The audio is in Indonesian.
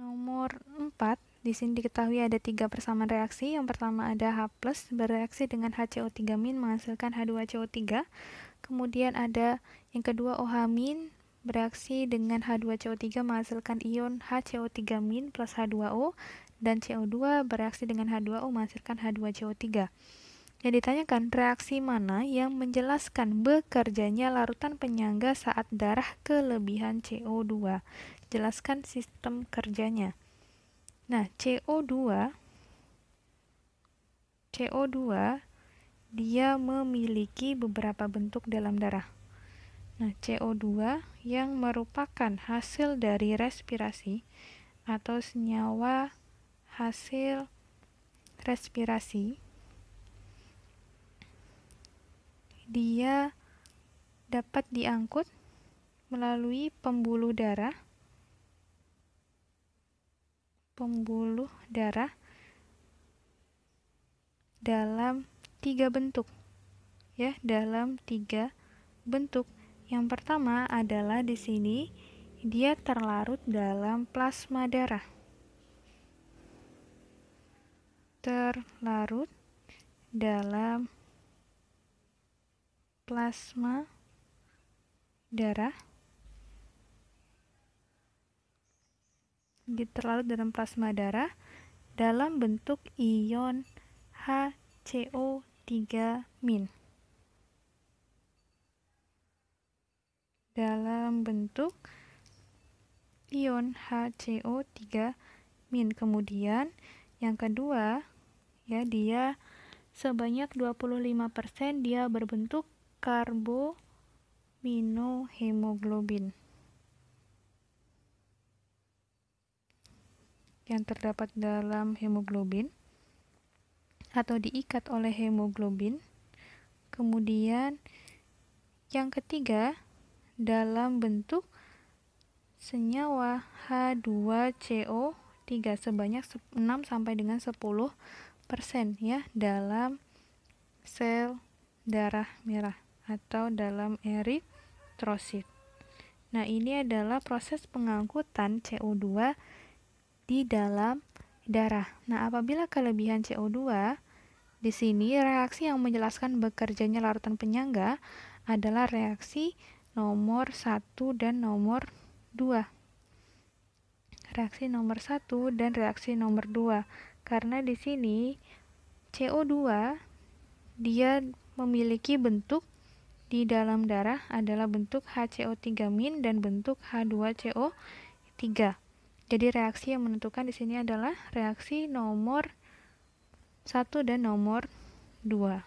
Nomor 4, di sini diketahui ada tiga persamaan reaksi. Yang pertama ada H+, plus bereaksi dengan HCO3- menghasilkan H2CO3. Kemudian ada yang kedua OH- bereaksi dengan H2CO3 menghasilkan ion HCO3- plus H2O dan CO2 bereaksi dengan H2O menghasilkan H2CO3 yang ditanyakan reaksi mana yang menjelaskan bekerjanya larutan penyangga saat darah kelebihan CO2. Jelaskan sistem kerjanya. Nah, CO2 CO2 dia memiliki beberapa bentuk dalam darah. Nah, CO2 yang merupakan hasil dari respirasi atau senyawa hasil respirasi dia dapat diangkut melalui pembuluh darah pembuluh darah dalam tiga bentuk ya dalam tiga bentuk yang pertama adalah di sini dia terlarut dalam plasma darah terlarut dalam plasma darah gitu, terlalu dalam plasma darah dalam bentuk ion HCO3 min dalam bentuk ion HCO3 min. Kemudian yang kedua, ya dia sebanyak 25% dia berbentuk karbominohemoglobin yang terdapat dalam hemoglobin atau diikat oleh hemoglobin. Kemudian yang ketiga dalam bentuk senyawa H2CO3 sebanyak 6 sampai dengan 10% ya dalam sel darah merah atau dalam eritrosit. Nah, ini adalah proses pengangkutan CO2 di dalam darah. Nah, apabila kelebihan CO2 di sini reaksi yang menjelaskan bekerjanya larutan penyangga adalah reaksi nomor 1 dan nomor 2. Reaksi nomor 1 dan reaksi nomor 2. Karena di sini CO2 dia memiliki bentuk di dalam darah adalah bentuk HCO3- dan bentuk H2CO3. Jadi reaksi yang menentukan di sini adalah reaksi nomor 1 dan nomor 2.